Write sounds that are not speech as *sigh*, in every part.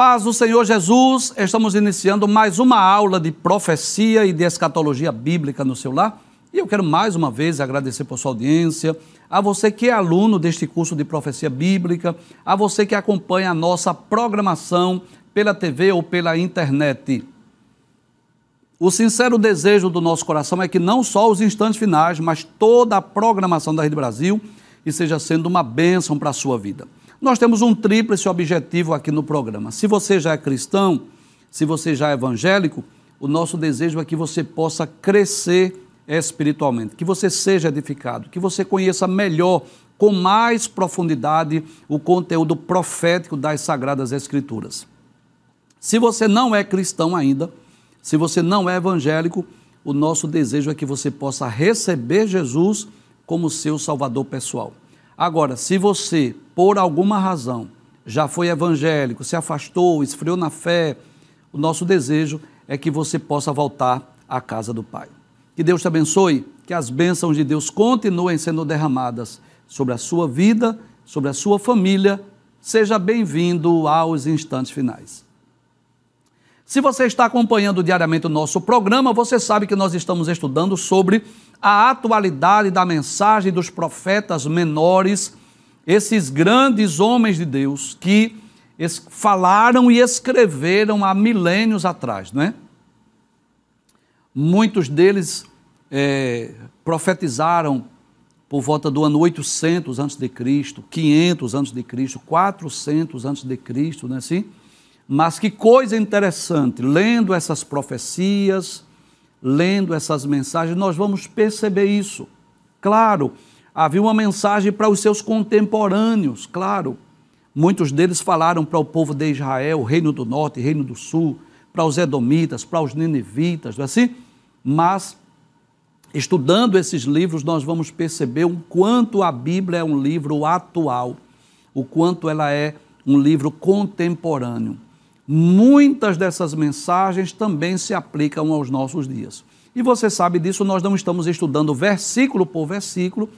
paz do Senhor Jesus, estamos iniciando mais uma aula de profecia e de escatologia bíblica no seu lar. E eu quero mais uma vez agradecer por sua audiência, a você que é aluno deste curso de profecia bíblica, a você que acompanha a nossa programação pela TV ou pela internet. O sincero desejo do nosso coração é que não só os instantes finais, mas toda a programação da Rede Brasil esteja sendo uma bênção para a sua vida. Nós temos um tríplice objetivo aqui no programa. Se você já é cristão, se você já é evangélico, o nosso desejo é que você possa crescer espiritualmente, que você seja edificado, que você conheça melhor, com mais profundidade, o conteúdo profético das Sagradas Escrituras. Se você não é cristão ainda, se você não é evangélico, o nosso desejo é que você possa receber Jesus como seu Salvador pessoal. Agora, se você, por alguma razão, já foi evangélico, se afastou, esfriou na fé, o nosso desejo é que você possa voltar à casa do Pai. Que Deus te abençoe, que as bênçãos de Deus continuem sendo derramadas sobre a sua vida, sobre a sua família. Seja bem-vindo aos instantes finais. Se você está acompanhando diariamente o nosso programa, você sabe que nós estamos estudando sobre a atualidade da mensagem dos profetas menores, esses grandes homens de Deus que falaram e escreveram há milênios atrás, não é? Muitos deles é, profetizaram por volta do ano 800 antes de Cristo, 500 antes de Cristo, 400 antes de Cristo, não é assim? Mas que coisa interessante, lendo essas profecias, lendo essas mensagens, nós vamos perceber isso. Claro, havia uma mensagem para os seus contemporâneos, claro. Muitos deles falaram para o povo de Israel, Reino do Norte, Reino do Sul, para os Edomitas, para os Ninivitas, não é assim? Mas, estudando esses livros, nós vamos perceber o quanto a Bíblia é um livro atual, o quanto ela é um livro contemporâneo muitas dessas mensagens também se aplicam aos nossos dias. E você sabe disso, nós não estamos estudando versículo por versículo,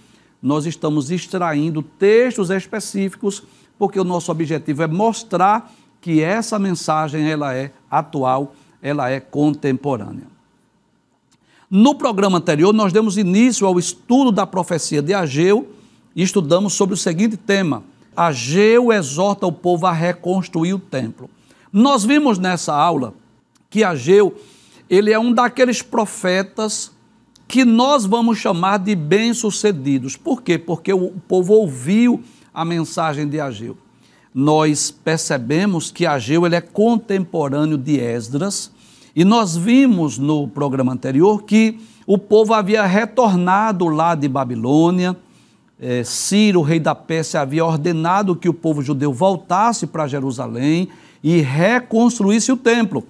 nós estamos extraindo textos específicos, porque o nosso objetivo é mostrar que essa mensagem ela é atual, ela é contemporânea. No programa anterior, nós demos início ao estudo da profecia de Ageu e estudamos sobre o seguinte tema: Ageu exorta o povo a reconstruir o templo. Nós vimos nessa aula que Ageu, ele é um daqueles profetas que nós vamos chamar de bem-sucedidos. Por quê? Porque o povo ouviu a mensagem de Ageu. Nós percebemos que Ageu ele é contemporâneo de Esdras, e nós vimos no programa anterior que o povo havia retornado lá de Babilônia, é, Ciro, rei da Pérsia, havia ordenado que o povo judeu voltasse para Jerusalém, e reconstruísse o templo.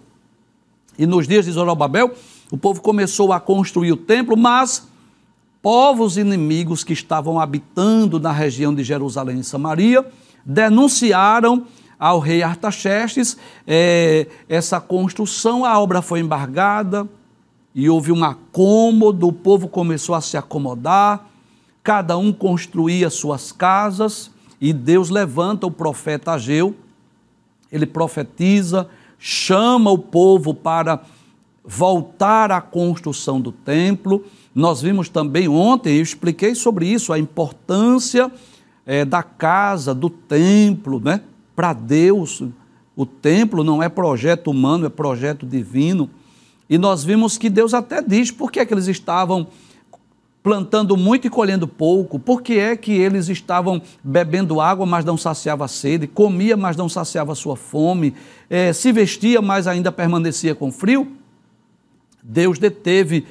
E nos dias de Zorobabel, o povo começou a construir o templo, mas povos inimigos que estavam habitando na região de Jerusalém e Samaria denunciaram ao rei Artaxerxes é, essa construção. A obra foi embargada e houve um acômodo, o povo começou a se acomodar, cada um construía suas casas e Deus levanta o profeta Ageu ele profetiza, chama o povo para voltar à construção do templo. Nós vimos também ontem, eu expliquei sobre isso, a importância é, da casa, do templo, né? Para Deus, o templo não é projeto humano, é projeto divino. E nós vimos que Deus até diz por que, é que eles estavam plantando muito e colhendo pouco? Por que é que eles estavam bebendo água, mas não saciava a sede, comia, mas não saciava a sua fome, é, se vestia, mas ainda permanecia com frio? Deus deteve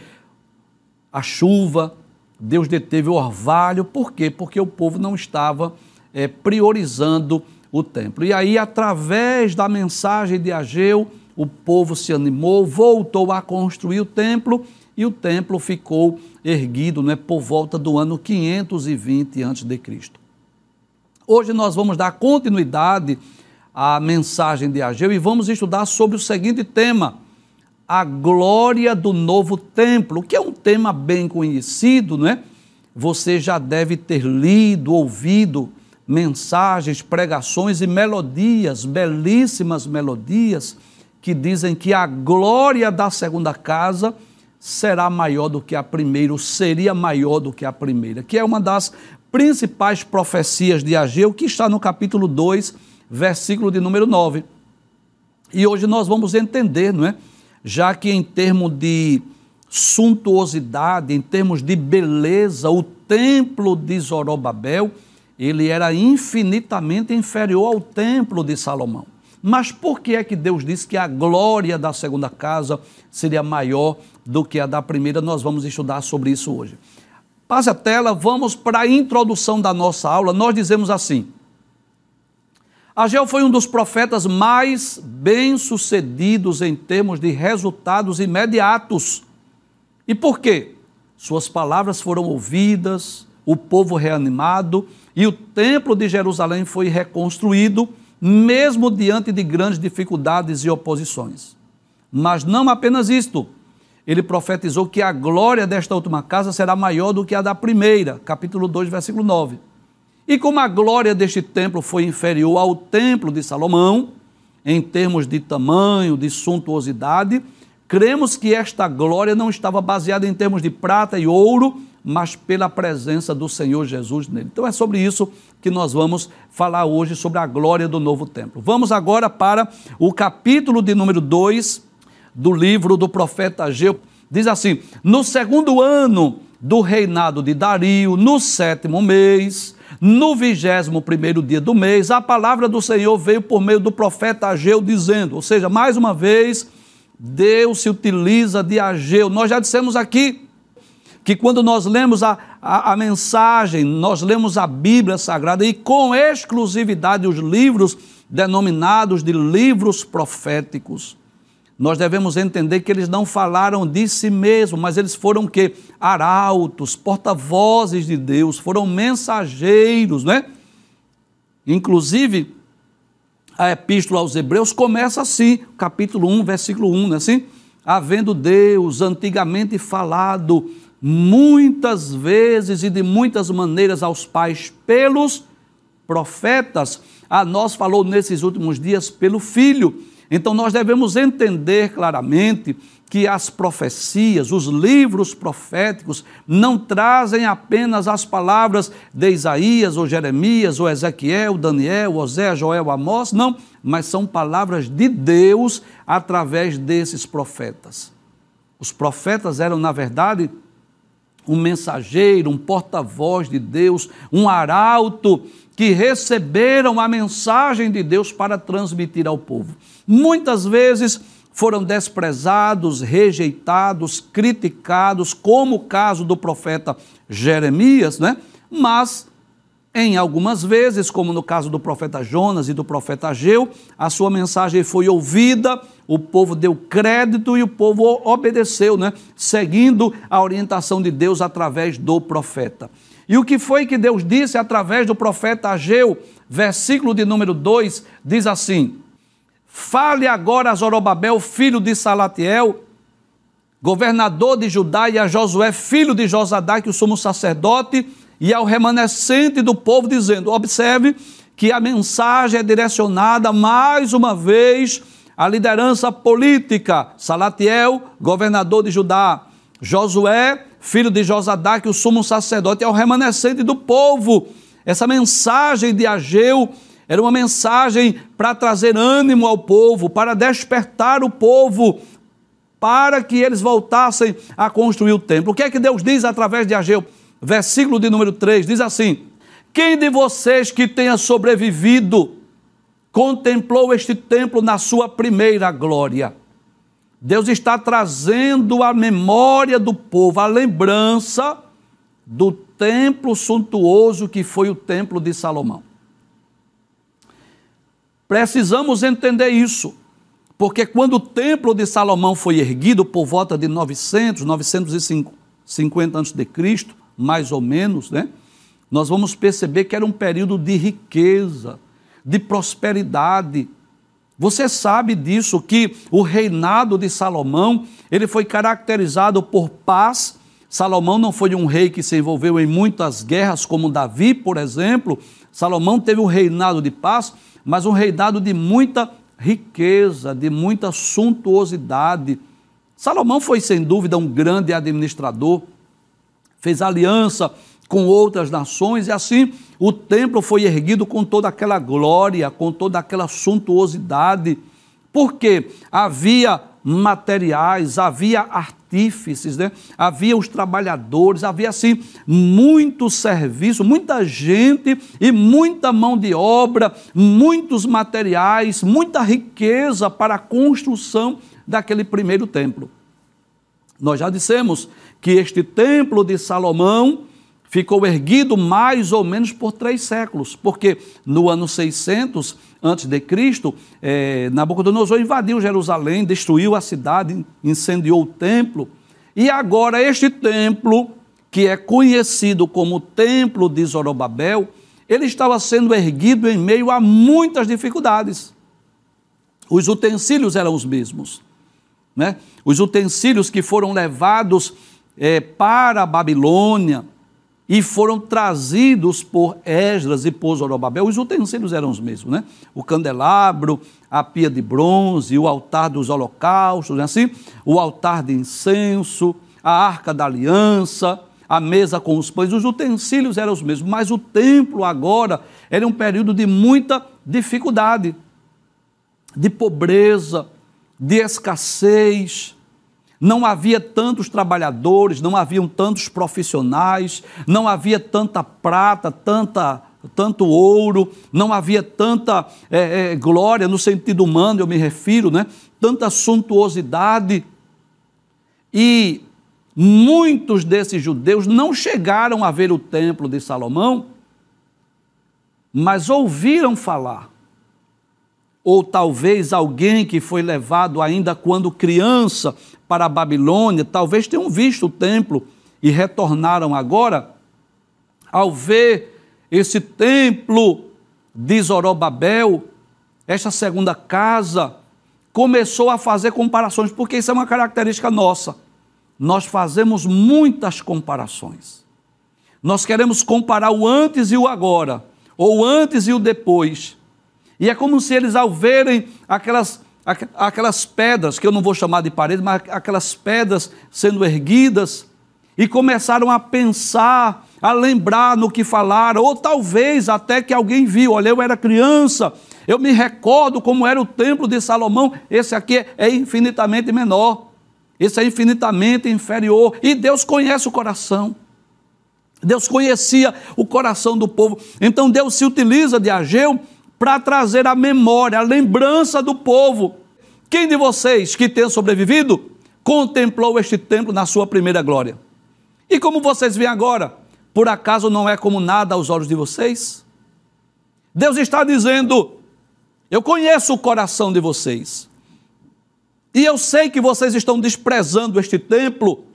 a chuva, Deus deteve o orvalho, por quê? Porque o povo não estava é, priorizando o templo. E aí, através da mensagem de Ageu, o povo se animou, voltou a construir o templo e o templo ficou erguido né, por volta do ano 520 a.C. Hoje nós vamos dar continuidade à mensagem de Ageu e vamos estudar sobre o seguinte tema: a glória do novo templo, que é um tema bem conhecido, né? Você já deve ter lido, ouvido mensagens, pregações e melodias, belíssimas melodias, que dizem que a glória da segunda casa será maior do que a primeira, ou seria maior do que a primeira, que é uma das principais profecias de Ageu, que está no capítulo 2, versículo de número 9. E hoje nós vamos entender, não é? Já que em termos de suntuosidade, em termos de beleza, o templo de Zorobabel, ele era infinitamente inferior ao templo de Salomão. Mas por que é que Deus disse que a glória da segunda casa seria maior do que a da primeira. Nós vamos estudar sobre isso hoje. Passe a tela, vamos para a introdução da nossa aula. Nós dizemos assim: Ageu foi um dos profetas mais bem-sucedidos em termos de resultados imediatos. E por quê? Suas palavras foram ouvidas, o povo reanimado e o templo de Jerusalém foi reconstruído, mesmo diante de grandes dificuldades e oposições. Mas não apenas isto, ele profetizou que a glória desta última casa será maior do que a da primeira, capítulo 2, versículo 9. E como a glória deste templo foi inferior ao templo de Salomão, em termos de tamanho, de suntuosidade, cremos que esta glória não estava baseada em termos de prata e ouro, mas pela presença do Senhor Jesus nele. Então é sobre isso que nós vamos falar hoje, sobre a glória do novo templo. Vamos agora para o capítulo de número 2 do livro do profeta Ageu. Diz assim: No segundo ano do reinado de Dario, no sétimo mês, no vigésimo primeiro dia do mês, a palavra do Senhor veio por meio do profeta Ageu dizendo, ou seja, mais uma vez, Deus se utiliza de Ageu. Nós já dissemos aqui que quando nós lemos a, a, a, mensagem, nós lemos a Bíblia Sagrada e com exclusividade os livros denominados de livros proféticos nós devemos entender que eles não falaram de si mesmos, mas eles foram que arautos, porta-vozes de Deus, foram mensageiros, né? Inclusive, a epístola aos Hebreus começa assim, capítulo 1, versículo 1, né? assim? Havendo Deus antigamente falado muitas vezes e de muitas maneiras aos pais pelos profetas, a nós falou nesses últimos dias pelo filho então nós devemos entender claramente que as profecias, os livros proféticos, não trazem apenas as palavras de Isaías ou Jeremias ou Ezequiel, Daniel, Osé, Joel, Amós, não, mas são palavras de Deus através desses profetas. Os profetas eram, na verdade, um mensageiro, um porta-voz de Deus, um arauto que receberam a mensagem de Deus para transmitir ao povo. Muitas vezes foram desprezados, rejeitados, criticados, como o caso do profeta Jeremias, né? Mas em algumas vezes, como no caso do profeta Jonas e do profeta Ageu, a sua mensagem foi ouvida, o povo deu crédito e o povo obedeceu, né? seguindo a orientação de Deus através do profeta. E o que foi que Deus disse através do profeta Ageu, versículo de número 2, diz assim: Fale agora a Zorobabel, filho de Salatiel, governador de Judá, e a Josué, filho de Josadá, que o sumo sacerdote, e ao remanescente do povo, dizendo: Observe que a mensagem é direcionada mais uma vez à liderança política, Salatiel, governador de Judá, Josué, filho de Josadá, que o sumo sacerdote é o remanescente do povo. Essa mensagem de Ageu era uma mensagem para trazer ânimo ao povo, para despertar o povo, para que eles voltassem a construir o templo. O que é que Deus diz através de Ageu? Versículo de número 3 diz assim: Quem de vocês que tenha sobrevivido contemplou este templo na sua primeira glória? Deus está trazendo à memória do povo, a lembrança do templo suntuoso que foi o templo de Salomão. Precisamos entender isso, porque quando o templo de Salomão foi erguido por volta de 900, 950 a.C., mais ou menos, né? Nós vamos perceber que era um período de riqueza, de prosperidade, você sabe disso que o reinado de Salomão, ele foi caracterizado por paz. Salomão não foi um rei que se envolveu em muitas guerras como Davi, por exemplo. Salomão teve um reinado de paz, mas um reinado de muita riqueza, de muita suntuosidade. Salomão foi sem dúvida um grande administrador. Fez aliança com outras nações, e assim o templo foi erguido com toda aquela glória, com toda aquela suntuosidade, porque havia materiais, havia artífices, né? havia os trabalhadores, havia assim muito serviço, muita gente e muita mão de obra, muitos materiais, muita riqueza para a construção daquele primeiro templo. Nós já dissemos que este templo de Salomão ficou erguido mais ou menos por três séculos, porque no ano 600 antes de Cristo, é, Nabucodonosor invadiu Jerusalém, destruiu a cidade, incendiou o templo, e agora este templo, que é conhecido como Templo de Zorobabel, ele estava sendo erguido em meio a muitas dificuldades. Os utensílios eram os mesmos. Né? Os utensílios que foram levados é, para a Babilônia, e foram trazidos por Esdras e por Zorobabel. Os utensílios eram os mesmos, né? O candelabro, a pia de bronze, o altar dos holocaustos, né? assim, o altar de incenso, a arca da aliança, a mesa com os pães, os utensílios eram os mesmos, mas o templo agora era um período de muita dificuldade, de pobreza, de escassez, não havia tantos trabalhadores, não haviam tantos profissionais, não havia tanta prata, tanta tanto ouro, não havia tanta é, é, glória no sentido humano, eu me refiro, né? tanta suntuosidade. E muitos desses judeus não chegaram a ver o templo de Salomão, mas ouviram falar. Ou talvez alguém que foi levado ainda quando criança para a Babilônia, talvez tenham visto o templo e retornaram agora. Ao ver esse templo de Zorobabel, esta segunda casa, começou a fazer comparações, porque isso é uma característica nossa. Nós fazemos muitas comparações. Nós queremos comparar o antes e o agora, ou o antes e o depois. E é como se eles, ao verem aquelas aquelas pedras, que eu não vou chamar de parede, mas aquelas pedras sendo erguidas, e começaram a pensar, a lembrar no que falaram, ou talvez até que alguém viu, olha, eu era criança, eu me recordo como era o templo de Salomão, esse aqui é infinitamente menor, esse é infinitamente inferior, e Deus conhece o coração. Deus conhecia o coração do povo. Então Deus se utiliza de Ageu para trazer a memória, a lembrança do povo. Quem de vocês que tem sobrevivido contemplou este templo na sua primeira glória? E como vocês veem agora, por acaso não é como nada aos olhos de vocês? Deus está dizendo: Eu conheço o coração de vocês. E eu sei que vocês estão desprezando este templo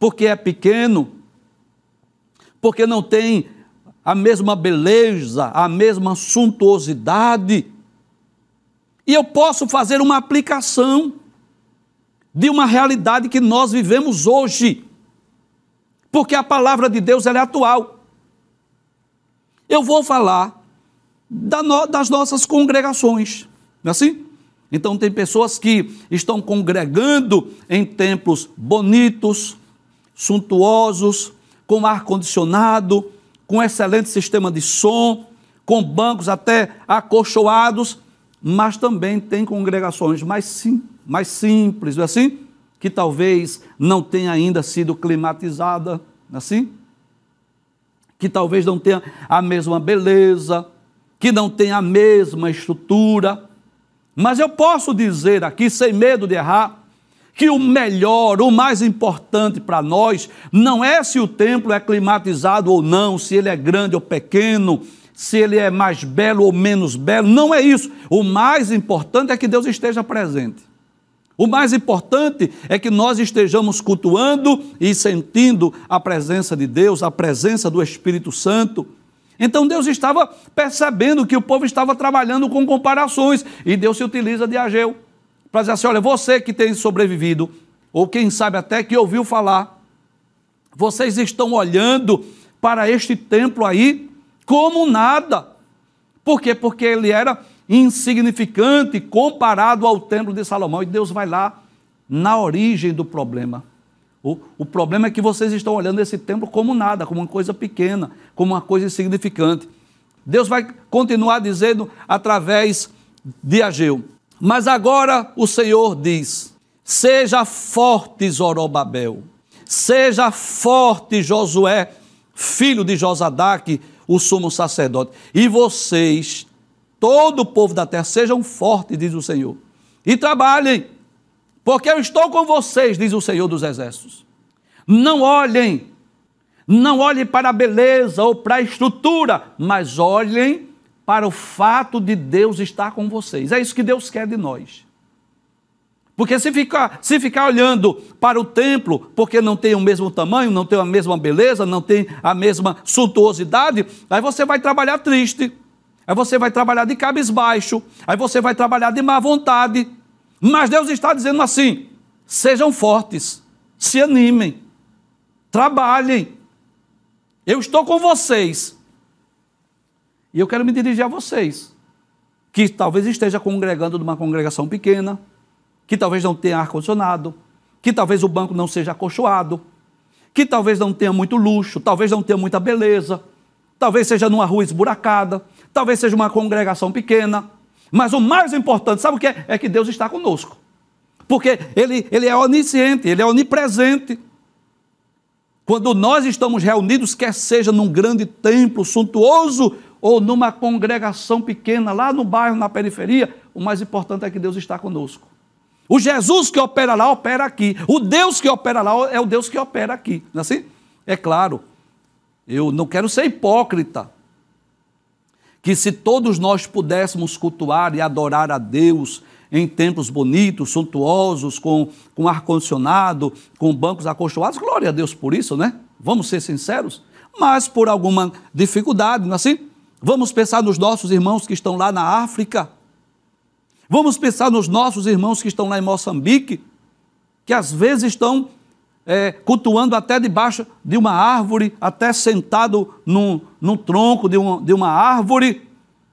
porque é pequeno, porque não tem a mesma beleza, a mesma suntuosidade. E eu posso fazer uma aplicação de uma realidade que nós vivemos hoje, porque a palavra de Deus é atual. Eu vou falar da no, das nossas congregações, não é assim? Então, tem pessoas que estão congregando em templos bonitos, suntuosos, com ar-condicionado, com excelente sistema de som, com bancos até acolchoados, mas também tem congregações mais, sim, mais simples, não é assim? Que talvez não tenha ainda sido climatizada, não é assim? Que talvez não tenha a mesma beleza, que não tenha a mesma estrutura. Mas eu posso dizer aqui, sem medo de errar, que o melhor, o mais importante para nós, não é se o templo é climatizado ou não, se ele é grande ou pequeno, se ele é mais belo ou menos belo, não é isso. O mais importante é que Deus esteja presente. O mais importante é que nós estejamos cultuando e sentindo a presença de Deus, a presença do Espírito Santo. Então Deus estava percebendo que o povo estava trabalhando com comparações e Deus se utiliza de Ageu para dizer assim: olha, você que tem sobrevivido, ou quem sabe até que ouviu falar, vocês estão olhando para este templo aí como nada. Por quê? Porque ele era insignificante comparado ao templo de Salomão. E Deus vai lá na origem do problema. O, o problema é que vocês estão olhando esse templo como nada, como uma coisa pequena, como uma coisa insignificante. Deus vai continuar dizendo através de Ageu: mas agora o Senhor diz: Seja forte, Zorobabel. Seja forte, Josué, filho de Josadaque, o sumo sacerdote. E vocês, todo o povo da terra, sejam fortes, diz o Senhor. E trabalhem, porque eu estou com vocês, diz o Senhor dos Exércitos. Não olhem, não olhem para a beleza ou para a estrutura, mas olhem para o fato de Deus estar com vocês. É isso que Deus quer de nós. Porque se ficar, se ficar olhando para o templo, porque não tem o mesmo tamanho, não tem a mesma beleza, não tem a mesma suntuosidade, aí você vai trabalhar triste, aí você vai trabalhar de cabisbaixo, aí você vai trabalhar de má vontade. Mas Deus está dizendo assim: sejam fortes, se animem, trabalhem. Eu estou com vocês, e eu quero me dirigir a vocês, que talvez esteja congregando numa congregação pequena, que talvez não tenha ar-condicionado, que talvez o banco não seja acolchoado, que talvez não tenha muito luxo, talvez não tenha muita beleza, talvez seja numa rua esburacada, talvez seja uma congregação pequena. Mas o mais importante, sabe o que é? É que Deus está conosco. Porque Ele, ele é onisciente, Ele é onipresente. Quando nós estamos reunidos, quer seja num grande templo suntuoso ou numa congregação pequena, lá no bairro, na periferia, o mais importante é que Deus está conosco. O Jesus que opera lá, opera aqui. O Deus que opera lá é o Deus que opera aqui. Não é assim? É claro, eu não quero ser hipócrita. Que se todos nós pudéssemos cultuar e adorar a Deus em templos bonitos, suntuosos, com, com ar-condicionado, com bancos acolchoados, glória a Deus por isso, né? Vamos ser sinceros. Mas por alguma dificuldade, não é assim? Vamos pensar nos nossos irmãos que estão lá na África. Vamos pensar nos nossos irmãos que estão lá em Moçambique, que às vezes estão é, cultuando até debaixo de uma árvore, até sentado num, num tronco de, de uma árvore,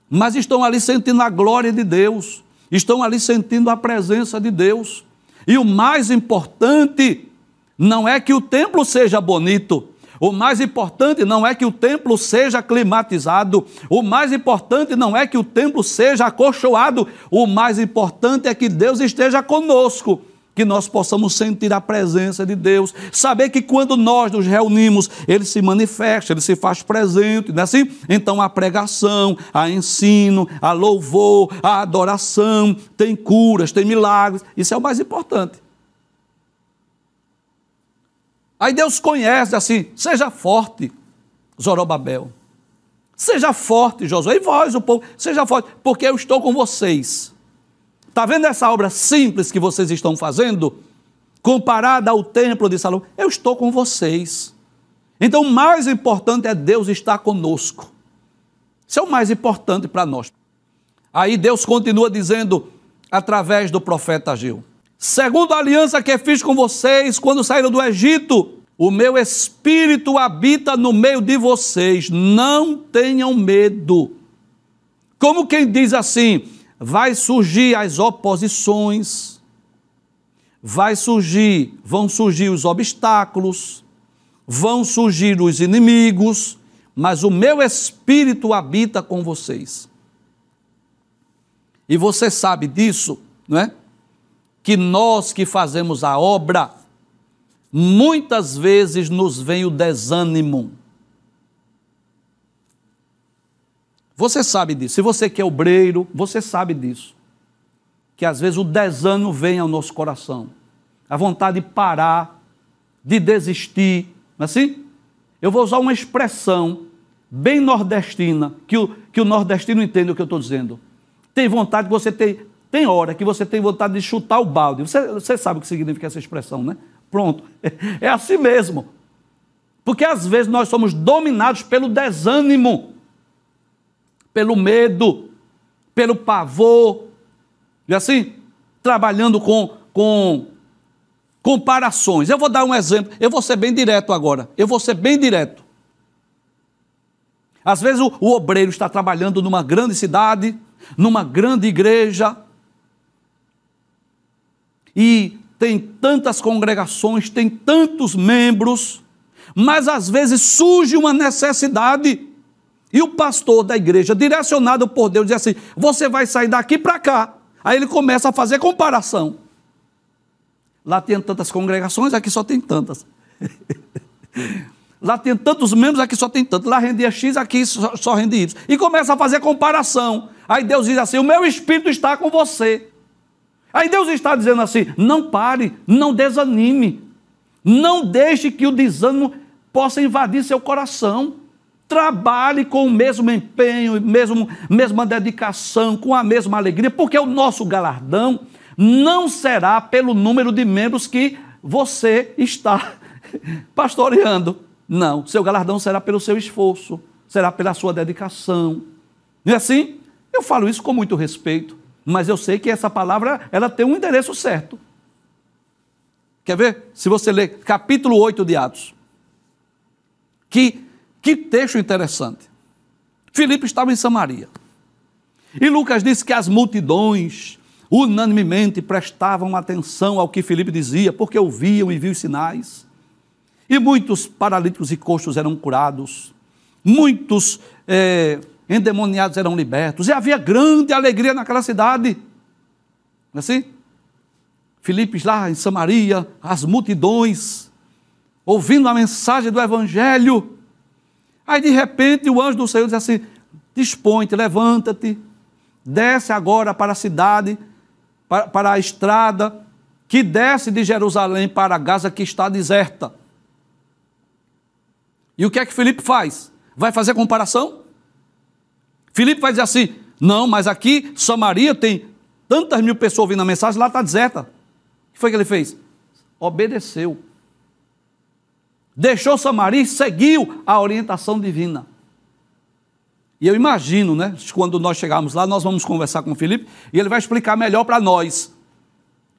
mas estão ali sentindo a glória de Deus, estão ali sentindo a presença de Deus. E o mais importante não é que o templo seja bonito, o mais importante não é que o templo seja climatizado, o mais importante não é que o templo seja acolchoado, o mais importante é que Deus esteja conosco que nós possamos sentir a presença de Deus, saber que quando nós nos reunimos, Ele se manifesta, Ele se faz presente, não é assim? Então a pregação, a ensino, a louvor, a adoração, tem curas, tem milagres, isso é o mais importante. Aí Deus conhece assim: seja forte, Zorobabel. Seja forte, Josué. E vós, o povo, seja forte, porque eu estou com vocês. Está vendo essa obra simples que vocês estão fazendo? Comparada ao templo de Salomão, eu estou com vocês. Então, o mais importante é Deus estar conosco. Isso é o mais importante para nós. Aí Deus continua dizendo através do profeta Ageu. Segundo a aliança que fiz com vocês quando saíram do Egito, o meu espírito habita no meio de vocês. Não tenham medo. Como quem diz assim, vai surgir as oposições, vai surgir, vão surgir os obstáculos, vão surgir os inimigos, mas o meu espírito habita com vocês. E você sabe disso, não é? que nós que fazemos a obra, muitas vezes nos vem o desânimo. Você sabe disso. Se você que é obreiro, você sabe disso. Que às vezes o desânimo vem ao nosso coração. A vontade de parar, de desistir. Não é assim? Eu vou usar uma expressão bem nordestina, que o, que o nordestino entende o que eu estou dizendo. Tem vontade que você tem, tem hora que você tem vontade de chutar o balde. Você, você sabe o que significa essa expressão, né? Pronto. *laughs* É assim mesmo. Porque às vezes nós somos dominados pelo desânimo, pelo medo, pelo pavor. E é assim, trabalhando com, com comparações. Eu vou dar um exemplo. Eu vou ser bem direto agora. Eu vou ser bem direto. Às vezes o, o obreiro está trabalhando numa grande cidade, numa grande igreja, e tem tantas congregações, tem tantos membros, mas às vezes surge uma necessidade e o pastor da igreja, direcionado por Deus, diz assim: você vai sair daqui para cá. Aí ele começa a fazer comparação. Lá tem tantas congregações, aqui só tem tantas. *laughs* Lá tem tantos membros, aqui só tem tantos. Lá rendia X, aqui só, rende Y. E começa a fazer comparação. Aí Deus diz assim: O meu espírito está com você. Aí Deus está dizendo assim: não pare, não desanime, não deixe que o desânimo possa invadir seu coração. Trabalhe com o mesmo empenho, mesmo, mesma dedicação, com a mesma alegria, porque o nosso galardão não será pelo número de membros que você está *laughs* pastoreando. Não, seu galardão será pelo seu esforço, será pela sua dedicação. E é assim? Eu falo isso com muito respeito mas eu sei que essa palavra ela tem um endereço certo. Quer ver? Se você ler capítulo 8 de Atos. Que, que texto interessante. Filipe estava em Samaria. E Lucas disse que as multidões unanimemente prestavam atenção ao que Filipe dizia, porque ouviam e viam sinais. E muitos paralíticos e coxos eram curados. Muitos eh, endemoniados eram libertos, e havia grande alegria naquela cidade. Não é assim? Filipes lá em Samaria, as multidões, ouvindo a mensagem do Evangelho. Aí de repente o anjo do Senhor diz assim: Dispõe-te, levanta-te, desce agora para a cidade, para, para a estrada que desce de Jerusalém para Gaza, que está deserta. E o que é que Filipe faz? Vai fazer comparação? Filipe vai dizer assim: não, mas aqui Samaria tem tantas mil pessoas ouvindo a mensagem, lá está deserta. O que foi que ele fez? Obedeceu. Deixou Samaria e seguiu a orientação divina. E eu imagino, né? Quando nós chegarmos lá, nós vamos conversar com Filipe e ele vai explicar melhor para nós.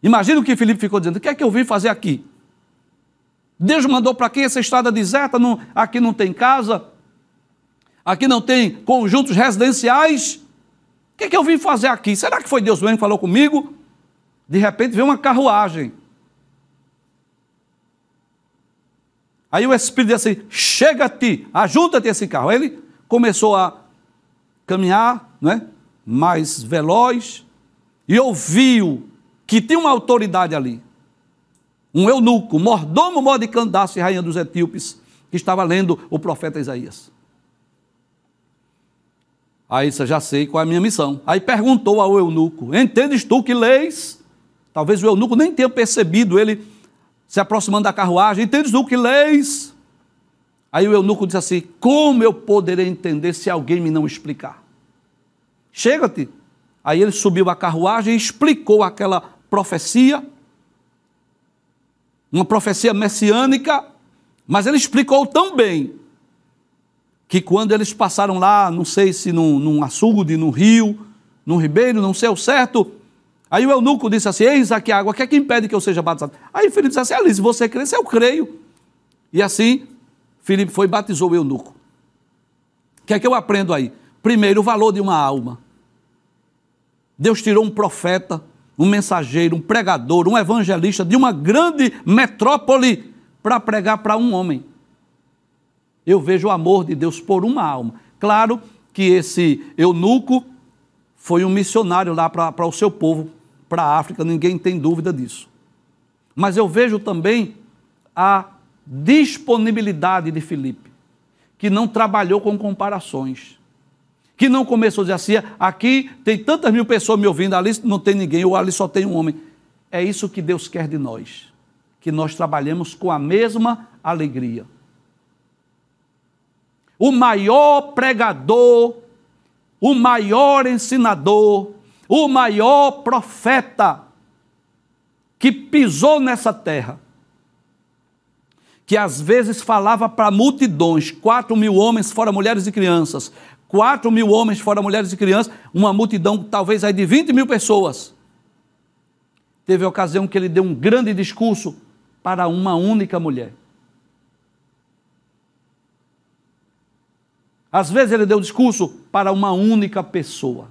Imagina o que Filipe ficou dizendo: o que é que eu vim fazer aqui? Deus mandou para quem essa estrada deserta? Não, aqui não tem casa, aqui não tem conjuntos residenciais. O que, é que eu vim fazer aqui? Será que foi Deus mesmo que falou comigo? De repente veio uma carruagem. Aí o Espírito disse assim: chega-te, ajuda-te esse carro. Aí ele começou a caminhar, né, mais veloz, e ouviu que tinha uma autoridade ali. Um eunuco, mordomo mordicando rainha dos etíopes, que estava lendo o profeta Isaías. Aí disse, já sei qual é a minha missão. Aí perguntou ao eunuco: Entendes tu que leis? Talvez o eunuco nem tenha percebido ele se aproximando da carruagem. Entendes tu que leis? Aí o eunuco disse assim: Como eu poderei entender se alguém me não explicar? Chega-te. Aí ele subiu a carruagem e explicou aquela profecia, uma profecia messiânica, mas ele explicou tão bem que quando eles passaram lá, não sei se num, num açude, num rio, num ribeiro, não sei o certo, aí o eunuco disse assim, eis aqui a água, o que é que impede que eu seja batizado? Aí Felipe disse assim, ali, ah, se você crescer, eu creio. E assim, Felipe foi e batizou o eunuco. O que é que eu aprendo aí? Primeiro, o valor de uma alma. Deus tirou um profeta, um mensageiro, um pregador, um evangelista de uma grande metrópole para pregar para um homem eu vejo o amor de Deus por uma alma. Claro que esse eunuco foi um missionário lá para o seu povo, para a África, ninguém tem dúvida disso. Mas eu vejo também a disponibilidade de Filipe, que não trabalhou com comparações, que não começou a dizer assim, aqui tem tantas mil pessoas me ouvindo, ali não tem ninguém, ou ali só tem um homem. É isso que Deus quer de nós, que nós trabalhemos com a mesma alegria o maior pregador, o maior ensinador, o maior profeta que pisou nessa terra, que às vezes falava para multidões, quatro mil homens fora mulheres e crianças, quatro mil homens fora mulheres e crianças, uma multidão talvez aí de 20 mil pessoas. Teve a ocasião que ele deu um grande discurso para uma única mulher. Às vezes ele deu discurso para uma única pessoa.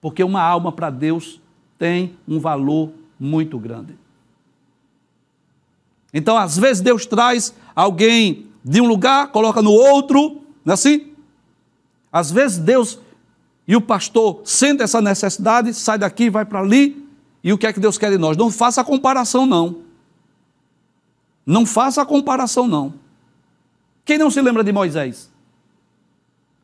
Porque uma alma para Deus tem um valor muito grande. Então, às vezes, Deus traz alguém de um lugar, coloca no outro, não é assim? Às vezes, Deus e o pastor sente essa necessidade, sai daqui, vai para ali, e o que é que Deus quer de nós? Não faça comparação, não. Não faça comparação, não. Quem não se lembra de Moisés?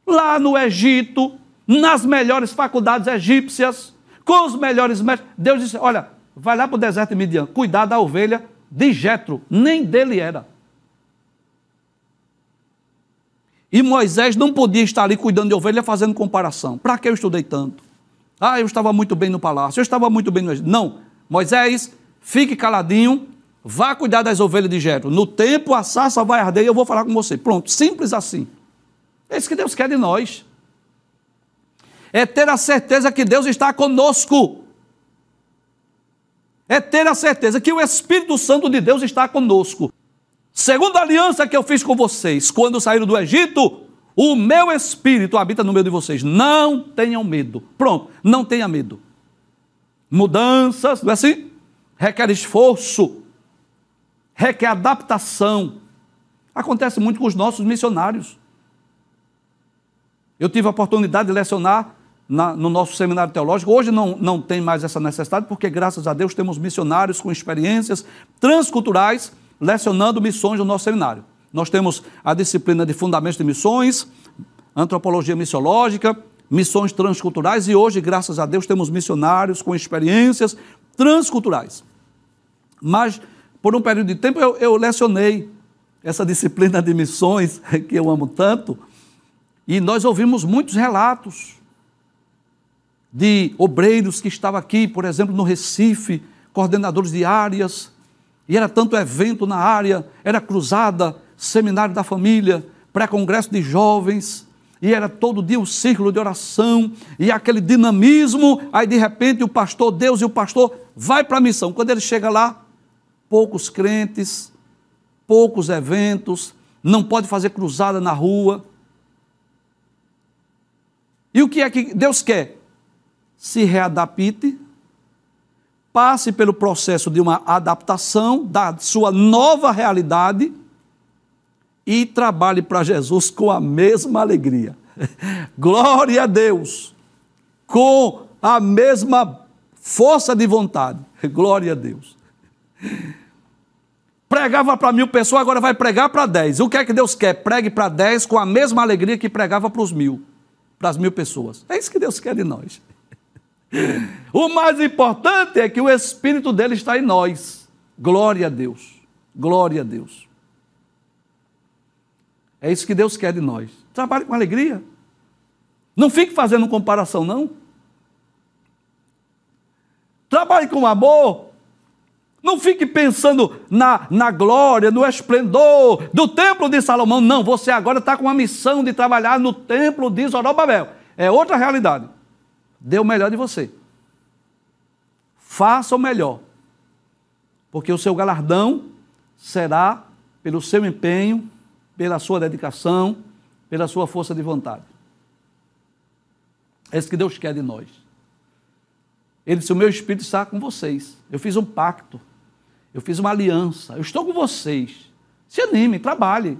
lá no Egito, nas melhores faculdades egípcias, com os melhores mestres. Deus disse: Olha, vai lá para o deserto de Midian, cuidar da ovelha de Jetro, nem dele era. E Moisés não podia estar ali cuidando de ovelha fazendo comparação. Para que eu estudei tanto? Ah, eu estava muito bem no palácio, eu estava muito bem no Egito. Não, Moisés, fique caladinho, vá cuidar das ovelhas de Jetro. No tempo a sarça vai arder e eu vou falar com você. Pronto, simples assim. É isso que Deus quer de nós. É ter a certeza que Deus está conosco. É ter a certeza que o Espírito Santo de Deus está conosco. Segundo a aliança que eu fiz com vocês, quando saíram do Egito, o meu espírito habita no meio de vocês. Não tenham medo. Pronto, não tenha medo. Mudanças, não é assim? Requer esforço, requer adaptação. Acontece muito com os nossos missionários. Eu tive a oportunidade de lecionar na, no nosso seminário teológico. Hoje não, não tem mais essa necessidade, porque graças a Deus temos missionários com experiências transculturais lecionando missões no nosso seminário. Nós temos a disciplina de Fundamentos de Missões, Antropologia Missiológica, Missões Transculturais e hoje, graças a Deus, temos missionários com experiências transculturais. Mas, por um período de tempo, eu, eu lecionei essa *laughs* disciplina de missões que eu amo tanto e nós ouvimos muitos relatos de obreiros que estavam aqui, por exemplo, no Recife, coordenadores de áreas, e era tanto evento na área, era cruzada, seminário da família, pré-congresso de jovens, e era todo dia o um círculo de oração, e aquele dinamismo, aí de repente o pastor, Deus e o pastor, vai para a missão. Quando ele chega lá, poucos crentes, poucos eventos, não pode fazer cruzada na rua, e o que é que Deus quer? Se readapte, passe pelo processo de uma adaptação da sua nova realidade e trabalhe para Jesus com a mesma alegria. *laughs* Glória a Deus! Com a mesma força de vontade. *laughs* Glória a Deus. Pregava para mil pessoas, agora vai pregar para dez. O que é que Deus quer? Pregue para dez com a mesma alegria que pregava para os mil para as mil pessoas. É isso que Deus quer de nós. O mais importante é que o Espírito dele está em nós. Glória a Deus. Glória a Deus. É isso que Deus quer de nós. Trabalhe com alegria. Não fique fazendo comparação, não. Trabalhe com amor. Não fique pensando na, na glória, no esplendor do templo de Salomão. Não, você agora está com a missão de trabalhar no templo de Zorobabel. É outra realidade. Dê o melhor de você. Faça o melhor. Porque o seu galardão será pelo seu empenho, pela sua dedicação, pela sua força de vontade. É isso que Deus quer de nós. Ele disse: O meu espírito está com vocês. Eu fiz um pacto. Eu fiz uma aliança. Eu estou com vocês. Se anime, trabalhe.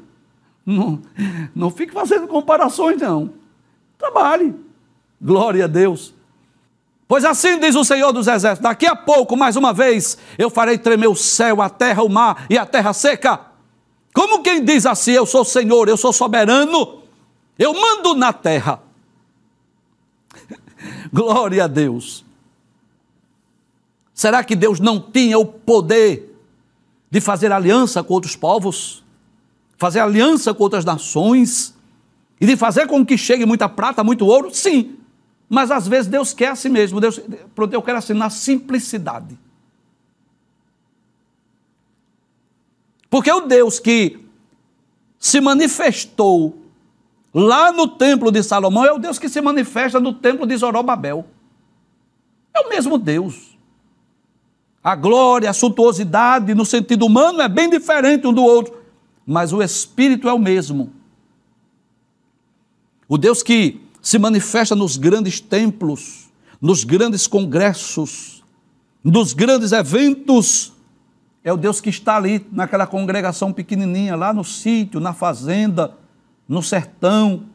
Não, não fique fazendo comparações, não. Trabalhe. Glória a Deus. Pois assim diz o Senhor dos Exércitos: daqui a pouco, mais uma vez, eu farei tremer o céu, a terra, o mar e a terra seca. Como quem diz assim: Eu sou Senhor, eu sou soberano, eu mando na terra. *laughs* Glória a Deus. Será que Deus não tinha o poder de fazer aliança com outros povos, fazer aliança com outras nações e de fazer com que chegue muita prata, muito ouro? Sim, mas às vezes Deus quer a si mesmo. Deus, eu quero assim, na simplicidade. Porque o Deus que se manifestou lá no templo de Salomão é o Deus que se manifesta no templo de Zorobabel. É o mesmo Deus. A glória, a suntuosidade no sentido humano é bem diferente um do outro, mas o espírito é o mesmo. O Deus que se manifesta nos grandes templos, nos grandes congressos, nos grandes eventos, é o Deus que está ali naquela congregação pequenininha, lá no sítio, na fazenda, no sertão,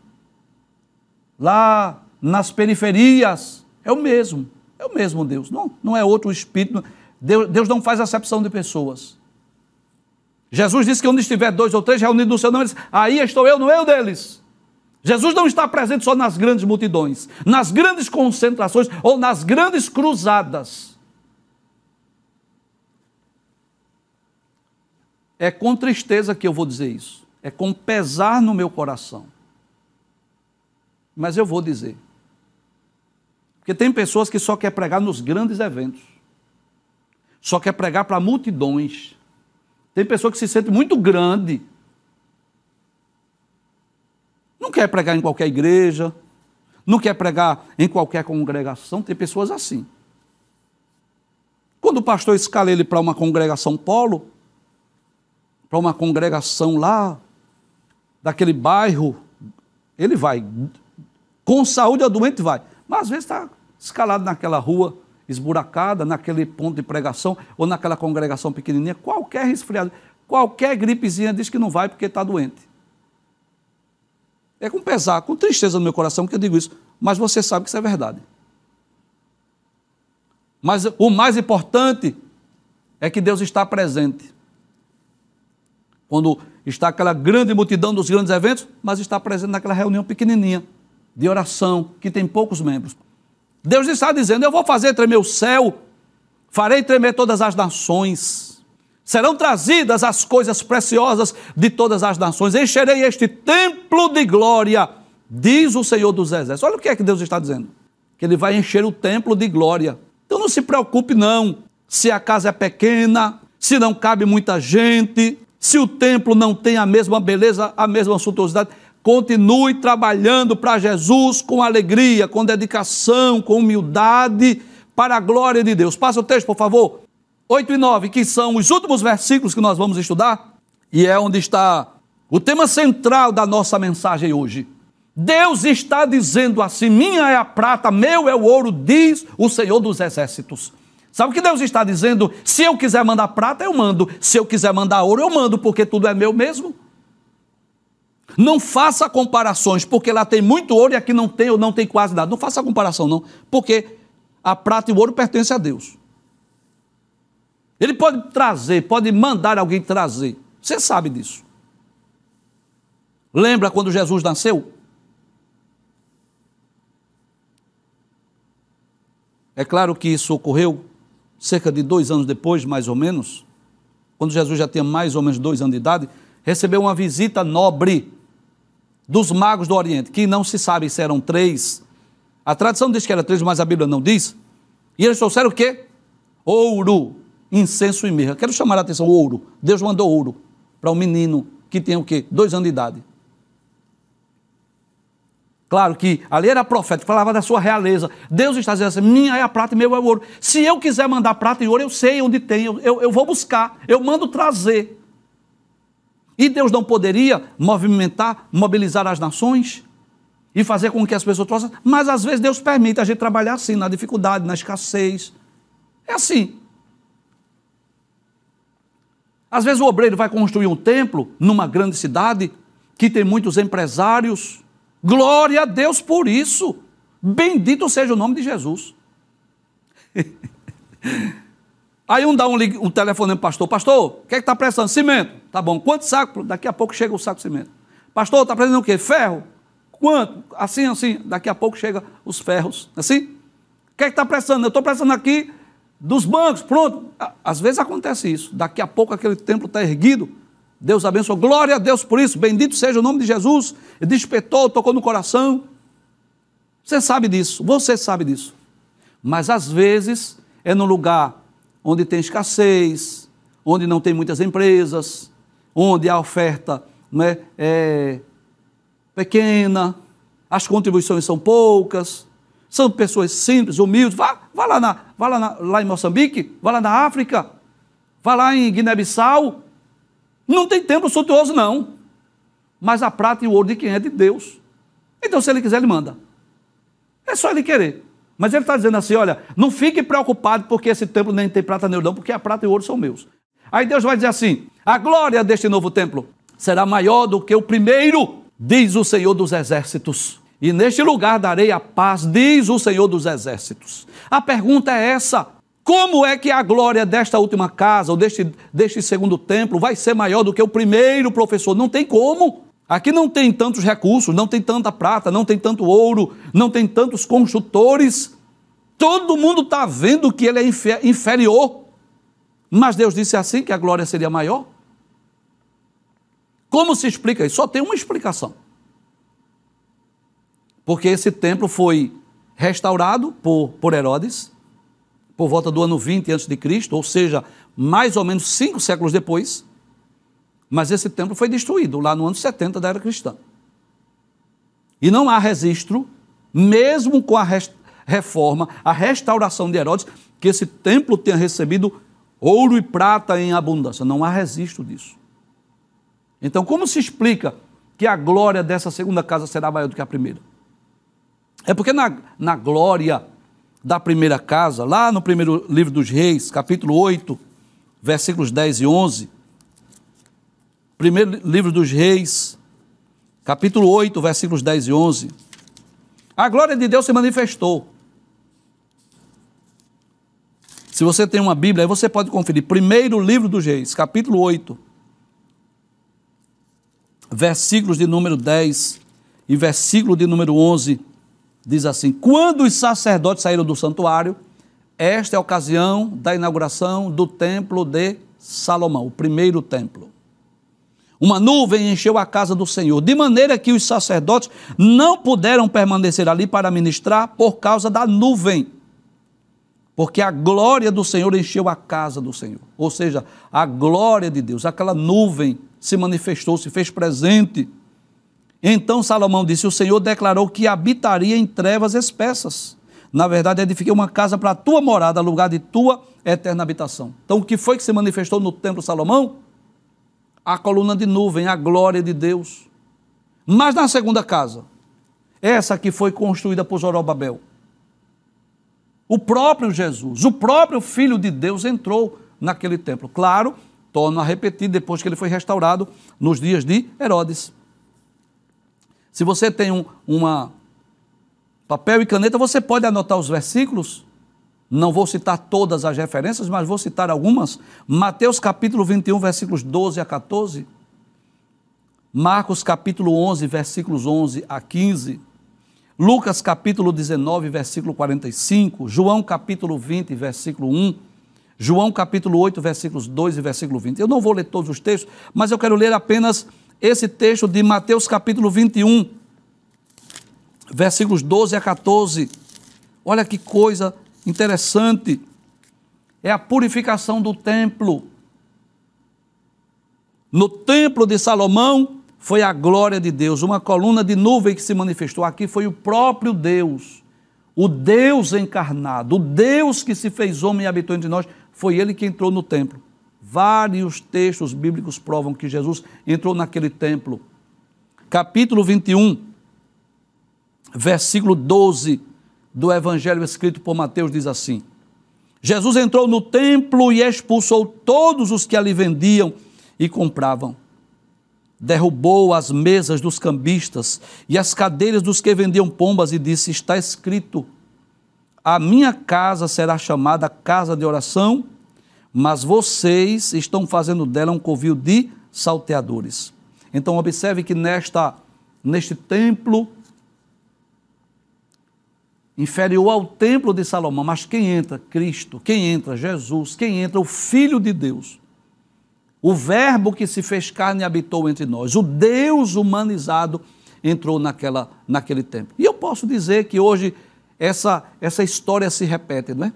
lá nas periferias. É o mesmo, é o mesmo Deus, não, não é outro espírito. Deus, Deus não faz acepção de pessoas. Jesus disse que onde estiver dois ou três reunidos no seu nome, aí estou eu no meio deles. Jesus não está presente só nas grandes multidões, nas grandes concentrações ou nas grandes cruzadas. É com tristeza que eu vou dizer isso, é com pesar no meu coração. Mas eu vou dizer. Porque tem pessoas que só quer pregar nos grandes eventos só quer pregar para multidões. Tem pessoa que se sente muito grande. Não quer pregar em qualquer igreja, não quer pregar em qualquer congregação, tem pessoas assim. Quando o pastor escala ele para uma congregação polo, para uma congregação lá, daquele bairro, ele vai. Com saúde, a doente vai. Mas às vezes está escalado naquela rua, esburacada, naquele ponto de pregação ou naquela congregação pequenininha, qualquer resfriado, qualquer gripezinha diz que não vai porque está doente. É com pesar, com tristeza no meu coração que eu digo isso, mas você sabe que isso é verdade. Mas o mais importante é que Deus está presente. Quando está aquela grande multidão dos grandes eventos, mas está presente naquela reunião pequenininha de oração que tem poucos membros. Deus está dizendo: Eu vou fazer tremer o céu, farei tremer todas as nações. Serão trazidas as coisas preciosas de todas as nações. Encherei este templo de glória, diz o Senhor dos Exércitos. Olha o que é que Deus está dizendo: que Ele vai encher o templo de glória. Então não se preocupe, não, se a casa é pequena, se não cabe muita gente, se o templo não tem a mesma beleza, a mesma suntuosidade. Continue trabalhando para Jesus com alegria, com dedicação, com humildade, para a glória de Deus. Passa o texto, por favor. 8 e 9, que são os últimos versículos que nós vamos estudar, e é onde está o tema central da nossa mensagem hoje. Deus está dizendo assim: minha é a prata, meu é o ouro, diz o Senhor dos Exércitos. Sabe o que Deus está dizendo? Se eu quiser mandar prata, eu mando. Se eu quiser mandar ouro, eu mando, porque tudo é meu mesmo. Não faça comparações, porque lá tem muito ouro e aqui não tem ou não tem quase nada. Não faça comparação, não, porque a prata e o ouro pertencem a Deus. Ele pode trazer, pode mandar alguém trazer. Você sabe disso. Lembra quando Jesus nasceu? É claro que isso ocorreu cerca de dois anos depois, mais ou menos, quando Jesus já tinha mais ou menos dois anos de idade, recebeu uma visita nobre dos magos do Oriente, que não se sabe se eram três. A tradição diz que eram três, mas a Bíblia não diz. E eles trouxeram o quê? Ouro, incenso e mirra. Quero chamar a atenção, ouro. Deus mandou ouro para um menino que tem o quê? Dois anos de idade. Claro que ali era profeta, falava da sua realeza. Deus está dizendo assim: minha é a prata e meu é o ouro. Se eu quiser mandar prata e ouro, eu sei onde tem, eu, eu, eu vou buscar, eu mando trazer. E Deus não poderia movimentar, mobilizar as nações e fazer com que as pessoas trouxessem. Mas às vezes Deus permite a gente trabalhar assim, na dificuldade, na escassez. É assim. Às vezes o obreiro vai construir um templo numa grande cidade que tem muitos empresários. Glória a Deus por isso. Bendito seja o nome de Jesus. *laughs* Aí um dá um, um telefonema para pastor, pastor, o que é que está prestando? Cimento. Tá bom, quanto saco? Daqui a pouco chega o saco de cimento. Pastor, está prestando o quê? Ferro? Quanto? Assim, assim. Daqui a pouco chega os ferros. Assim? O que é que está prestando? Eu estou prestando aqui dos bancos, pronto. Às vezes acontece isso. Daqui a pouco aquele templo está erguido. Deus abençoa. Glória a Deus por isso. Bendito seja o nome de Jesus. Ele despertou, tocou no coração. Você sabe disso. Você sabe disso. Mas às vezes é no lugar onde tem escassez, onde não tem muitas empresas, onde a oferta né, é pequena, as contribuições são poucas, são pessoas simples, humildes. Vá, vá, lá, na, vá lá, na, lá em Moçambique, vá lá na África, vá lá em Guiné-Bissau. Não tem templo suntuoso, não. Mas a prata e o ouro de quem é de Deus. Então, se ele quiser, ele manda. É só ele querer. Mas ele está dizendo assim: olha, não fique preocupado porque esse templo nem tem prata nem ouro, não, porque a prata e o ouro são meus. Aí Deus vai dizer assim: a glória deste novo templo será maior do que o primeiro, diz o Senhor dos Exércitos. E neste lugar darei a paz, diz o Senhor dos Exércitos. A pergunta é essa: como é que a glória desta última casa, ou deste, deste segundo templo, vai ser maior do que o primeiro, professor? Não tem como. Aqui não tem tantos recursos, não tem tanta prata, não tem tanto ouro, não tem tantos construtores. Todo mundo está vendo que ele é inferior. Mas Deus disse assim que a glória seria maior. Como se explica isso? Só tem uma explicação. Porque esse templo foi restaurado por, por Herodes, por volta do ano 20 a.C., ou seja, mais ou menos cinco séculos depois. Mas esse templo foi destruído lá no ano 70 da era cristã. E não há registro, mesmo com a reforma, a restauração de Herodes, que esse templo tenha recebido ouro e prata em abundância. Não há registro disso. Então, como se explica que a glória dessa segunda casa será maior do que a primeira? É porque na, na glória da primeira casa, lá no primeiro livro dos Reis, capítulo 8, versículos 10 e 11 Primeiro livro dos Reis, capítulo 8, versículos 10 e 11. A glória de Deus se manifestou. Se você tem uma Bíblia, aí você pode conferir. Primeiro livro dos Reis, capítulo 8, versículos de número 10 e versículo de número 11, diz assim: Quando os sacerdotes saíram do santuário, esta é a ocasião da inauguração do templo de Salomão, o primeiro templo. Uma nuvem encheu a casa do Senhor, de maneira que os sacerdotes não puderam permanecer ali para ministrar por causa da nuvem. Porque a glória do Senhor encheu a casa do Senhor. Ou seja, a glória de Deus, aquela nuvem se manifestou, se fez presente. Então Salomão disse: O Senhor declarou que habitaria em trevas espessas. Na verdade, edifiquei uma casa para a tua morada, lugar de tua eterna habitação. Então, o que foi que se manifestou no templo Salomão? a coluna de nuvem, a glória de Deus. Mas na segunda casa, essa que foi construída por Zorobabel, o próprio Jesus, o próprio Filho de Deus entrou naquele templo. Claro, torno a repetir, depois que ele foi restaurado nos dias de Herodes. Se você tem um, uma papel e caneta, você pode anotar os versículos não vou citar todas as referências, mas vou citar algumas. Mateus capítulo 21, versículos 12 a 14. Marcos capítulo 11, versículos 11 a 15. Lucas capítulo 19, versículo 45. João capítulo 20, versículo 1. João capítulo 8, versículos 2 e versículo 20. Eu não vou ler todos os textos, mas eu quero ler apenas esse texto de Mateus capítulo 21, versículos 12 a 14. Olha que coisa interessante é a purificação do templo. No templo de Salomão foi a glória de Deus, uma coluna de nuvem que se manifestou aqui foi o próprio Deus, o Deus encarnado, o Deus que se fez homem e habitou entre nós, foi ele que entrou no templo. Vários textos bíblicos provam que Jesus entrou naquele templo. Capítulo 21, versículo 12 do evangelho escrito por Mateus diz assim: Jesus entrou no templo e expulsou todos os que ali vendiam e compravam. Derrubou as mesas dos cambistas e as cadeiras dos que vendiam pombas e disse: Está escrito: A minha casa será chamada casa de oração, mas vocês estão fazendo dela um covil de salteadores. Então observe que nesta neste templo inferior ao templo de Salomão, mas quem entra? Cristo, quem entra? Jesus, quem entra? O Filho de Deus. O Verbo que se fez carne e habitou entre nós. O Deus humanizado entrou naquela, naquele templo. E eu posso dizer que hoje essa, essa história se repete, não é?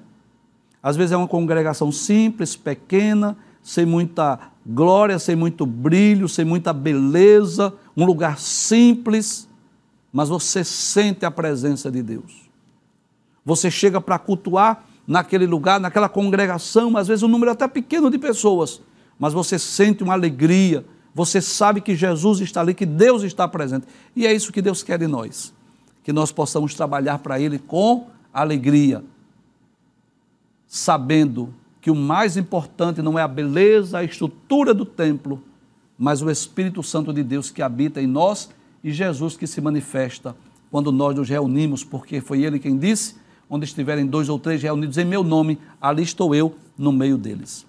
Às vezes é uma congregação simples, pequena, sem muita glória, sem muito brilho, sem muita beleza, um lugar simples, mas você sente a presença de Deus. Você chega para cultuar naquele lugar, naquela congregação, às vezes um número até pequeno de pessoas, mas você sente uma alegria, você sabe que Jesus está ali, que Deus está presente. E é isso que Deus quer de nós, que nós possamos trabalhar para Ele com alegria, sabendo que o mais importante não é a beleza, a estrutura do templo, mas o Espírito Santo de Deus que habita em nós e Jesus que se manifesta quando nós nos reunimos, porque foi Ele quem disse onde estiverem dois ou três reunidos em meu nome, ali estou eu no meio deles.